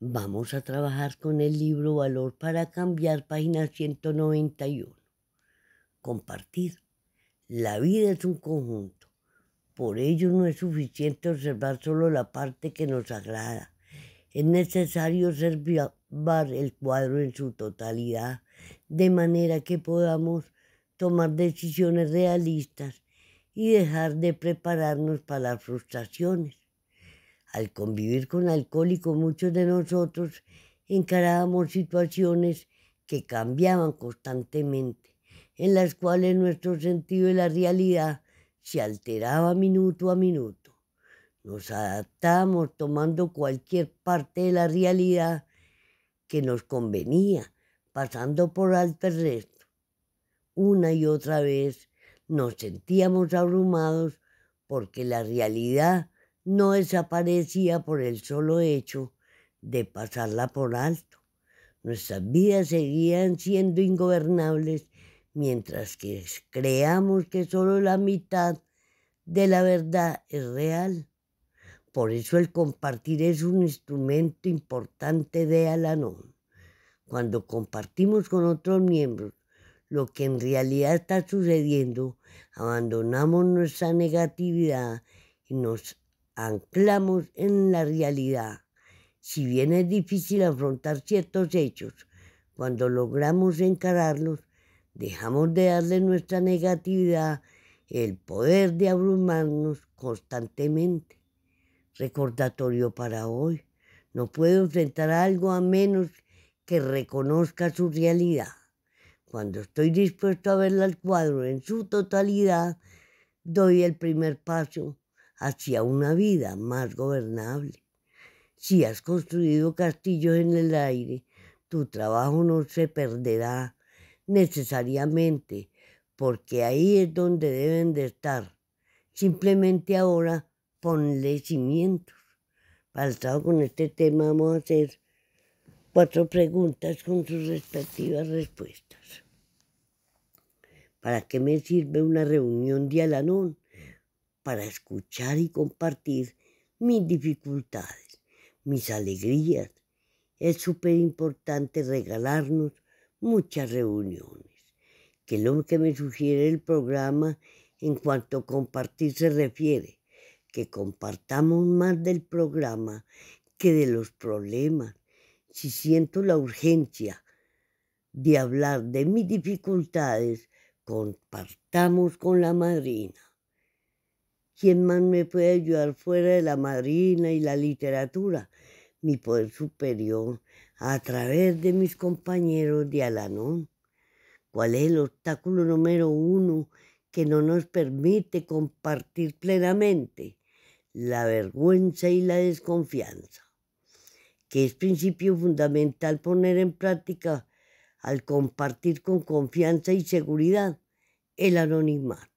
Vamos a trabajar con el libro Valor para Cambiar, página 191. Compartir. La vida es un conjunto. Por ello no es suficiente observar solo la parte que nos agrada. Es necesario observar el cuadro en su totalidad, de manera que podamos tomar decisiones realistas y dejar de prepararnos para las frustraciones al convivir con alcohólicos, muchos de nosotros encarábamos situaciones que cambiaban constantemente, en las cuales nuestro sentido de la realidad se alteraba minuto a minuto. Nos adaptábamos tomando cualquier parte de la realidad que nos convenía, pasando por alto el Una y otra vez nos sentíamos abrumados porque la realidad no desaparecía por el solo hecho de pasarla por alto. Nuestras vidas seguían siendo ingobernables mientras que creamos que solo la mitad de la verdad es real. Por eso el compartir es un instrumento importante de Alanón. Cuando compartimos con otros miembros lo que en realidad está sucediendo, abandonamos nuestra negatividad y nos anclamos en la realidad. Si bien es difícil afrontar ciertos hechos, cuando logramos encararlos, dejamos de darle nuestra negatividad el poder de abrumarnos constantemente. Recordatorio para hoy. No puedo enfrentar algo a menos que reconozca su realidad. Cuando estoy dispuesto a ver al cuadro en su totalidad, doy el primer paso hacia una vida más gobernable. Si has construido castillos en el aire, tu trabajo no se perderá necesariamente, porque ahí es donde deben de estar. Simplemente ahora ponle cimientos. Para el con este tema vamos a hacer cuatro preguntas con sus respectivas respuestas. ¿Para qué me sirve una reunión de para escuchar y compartir mis dificultades, mis alegrías. Es súper importante regalarnos muchas reuniones, que lo que me sugiere el programa en cuanto a compartir se refiere, que compartamos más del programa que de los problemas. Si siento la urgencia de hablar de mis dificultades, compartamos con la madrina. ¿Quién más me puede ayudar fuera de la marina y la literatura? Mi poder superior, a través de mis compañeros de Alanón. ¿Cuál es el obstáculo número uno que no nos permite compartir plenamente? La vergüenza y la desconfianza, que es principio fundamental poner en práctica al compartir con confianza y seguridad el anonimato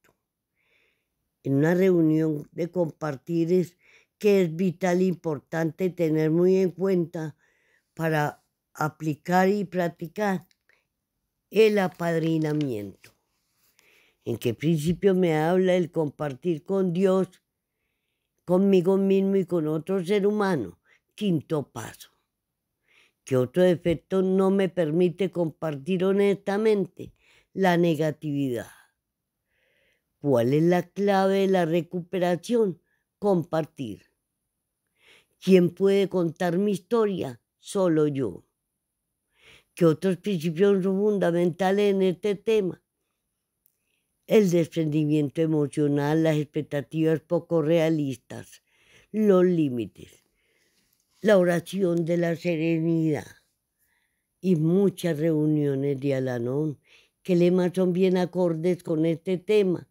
en una reunión de compartir es que es vital e importante tener muy en cuenta para aplicar y practicar el apadrinamiento. ¿En qué principio me habla el compartir con Dios, conmigo mismo y con otro ser humano? Quinto paso. que otro defecto no me permite compartir honestamente? La negatividad. ¿Cuál es la clave de la recuperación? Compartir. ¿Quién puede contar mi historia? Solo yo. ¿Qué otros principios son fundamentales en este tema? El desprendimiento emocional, las expectativas poco realistas, los límites, la oración de la serenidad y muchas reuniones de Alanón que lemas son bien acordes con este tema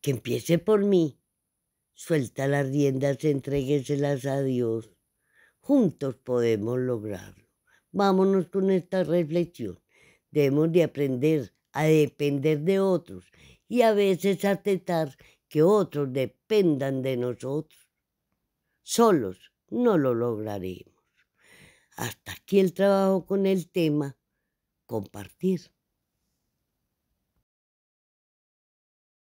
que empiece por mí. Suelta las riendas, entrégueselas a Dios. Juntos podemos lograrlo. Vámonos con esta reflexión. Debemos de aprender a depender de otros y a veces aceptar que otros dependan de nosotros. Solos no lo lograremos. Hasta aquí el trabajo con el tema compartir.